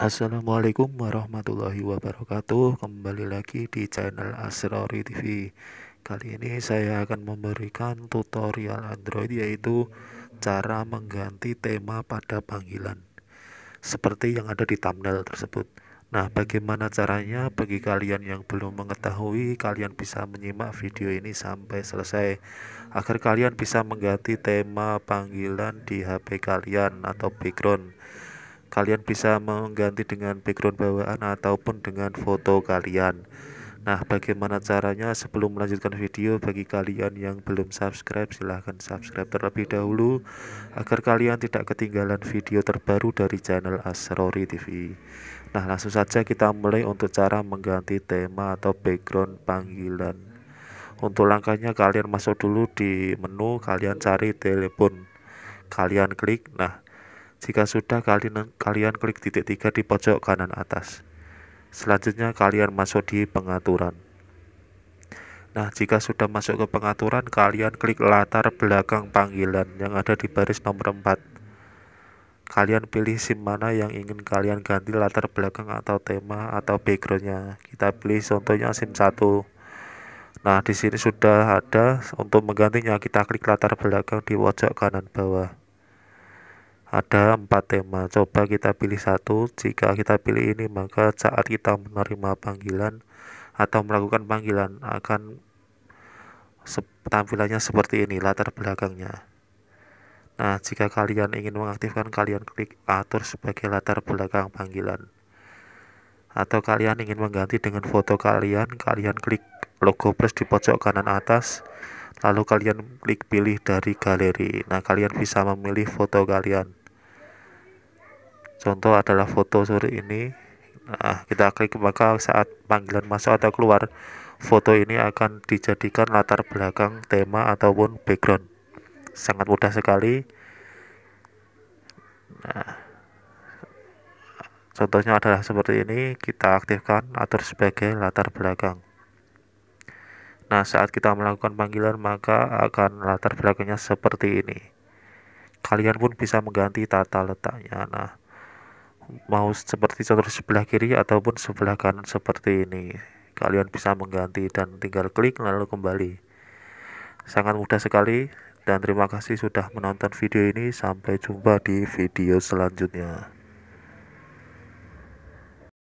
Assalamualaikum warahmatullahi wabarakatuh Kembali lagi di channel Asrori TV Kali ini saya akan memberikan tutorial Android yaitu Cara mengganti tema pada panggilan Seperti yang ada di thumbnail tersebut Nah bagaimana caranya bagi kalian yang belum mengetahui Kalian bisa menyimak video ini sampai selesai Agar kalian bisa mengganti tema panggilan di HP kalian atau background kalian bisa mengganti dengan background bawaan ataupun dengan foto kalian nah bagaimana caranya sebelum melanjutkan video bagi kalian yang belum subscribe silahkan subscribe terlebih dahulu agar kalian tidak ketinggalan video terbaru dari channel Asrori TV nah langsung saja kita mulai untuk cara mengganti tema atau background panggilan untuk langkahnya kalian masuk dulu di menu kalian cari telepon kalian klik nah jika sudah, kalian, kalian klik titik tiga di pojok kanan atas. Selanjutnya, kalian masuk di pengaturan. Nah, jika sudah masuk ke pengaturan, kalian klik latar belakang panggilan yang ada di baris nomor 4. Kalian pilih SIM mana yang ingin kalian ganti latar belakang atau tema atau backgroundnya. Kita pilih contohnya SIM 1. Nah, di sini sudah ada untuk menggantinya kita klik latar belakang di pojok kanan bawah ada empat tema coba kita pilih satu jika kita pilih ini maka saat kita menerima panggilan atau melakukan panggilan akan tampilannya seperti ini latar belakangnya nah jika kalian ingin mengaktifkan kalian klik atur sebagai latar belakang panggilan atau kalian ingin mengganti dengan foto kalian kalian klik logo plus di pojok kanan atas lalu kalian klik pilih dari galeri nah kalian bisa memilih foto kalian contoh adalah foto sore ini nah, kita klik maka saat panggilan masuk atau keluar foto ini akan dijadikan latar belakang tema ataupun background sangat mudah sekali nah, contohnya adalah seperti ini kita aktifkan atur sebagai latar belakang nah saat kita melakukan panggilan maka akan latar belakangnya seperti ini kalian pun bisa mengganti tata letaknya nah mau seperti contoh sebelah kiri ataupun sebelah kanan seperti ini kalian bisa mengganti dan tinggal klik lalu kembali sangat mudah sekali dan terima kasih sudah menonton video ini sampai jumpa di video selanjutnya